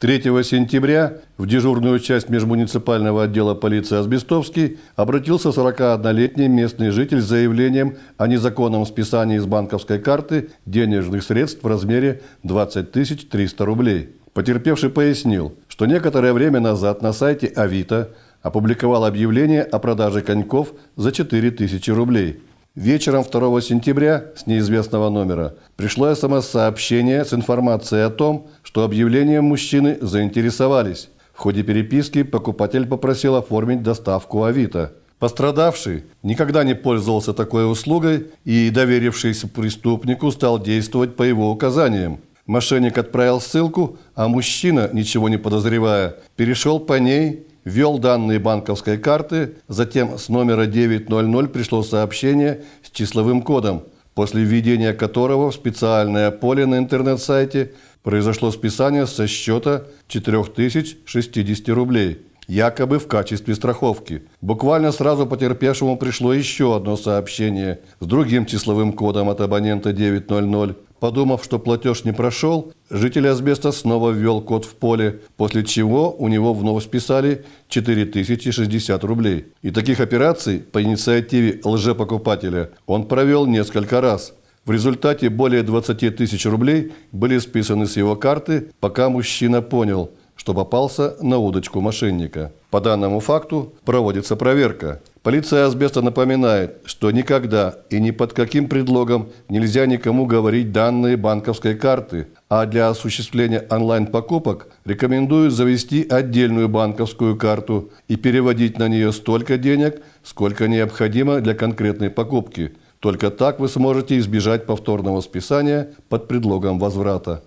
3 сентября в дежурную часть межмуниципального отдела полиции Азбестовский обратился 41-летний местный житель с заявлением о незаконном списании с банковской карты денежных средств в размере 20 300 рублей. Потерпевший пояснил, что некоторое время назад на сайте Авито опубликовал объявление о продаже коньков за 4000 рублей. Вечером 2 сентября с неизвестного номера пришло СМС-сообщение с информацией о том, что объявлением мужчины заинтересовались. В ходе переписки покупатель попросил оформить доставку Авито. Пострадавший никогда не пользовался такой услугой и, доверившись преступнику, стал действовать по его указаниям. Мошенник отправил ссылку, а мужчина, ничего не подозревая, перешел по ней ввел данные банковской карты, затем с номера 900 пришло сообщение с числовым кодом, после введения которого в специальное поле на интернет-сайте произошло списание со счета 4060 рублей, якобы в качестве страховки. Буквально сразу потерпевшему пришло еще одно сообщение с другим числовым кодом от абонента 900, Подумав, что платеж не прошел, житель Азбеста снова ввел код в поле, после чего у него вновь списали 4060 рублей. И таких операций по инициативе лжепокупателя он провел несколько раз. В результате более 20 тысяч рублей были списаны с его карты, пока мужчина понял, что попался на удочку мошенника. По данному факту проводится проверка. Полиция Асбеста напоминает, что никогда и ни под каким предлогом нельзя никому говорить данные банковской карты, а для осуществления онлайн-покупок рекомендуют завести отдельную банковскую карту и переводить на нее столько денег, сколько необходимо для конкретной покупки. Только так вы сможете избежать повторного списания под предлогом возврата.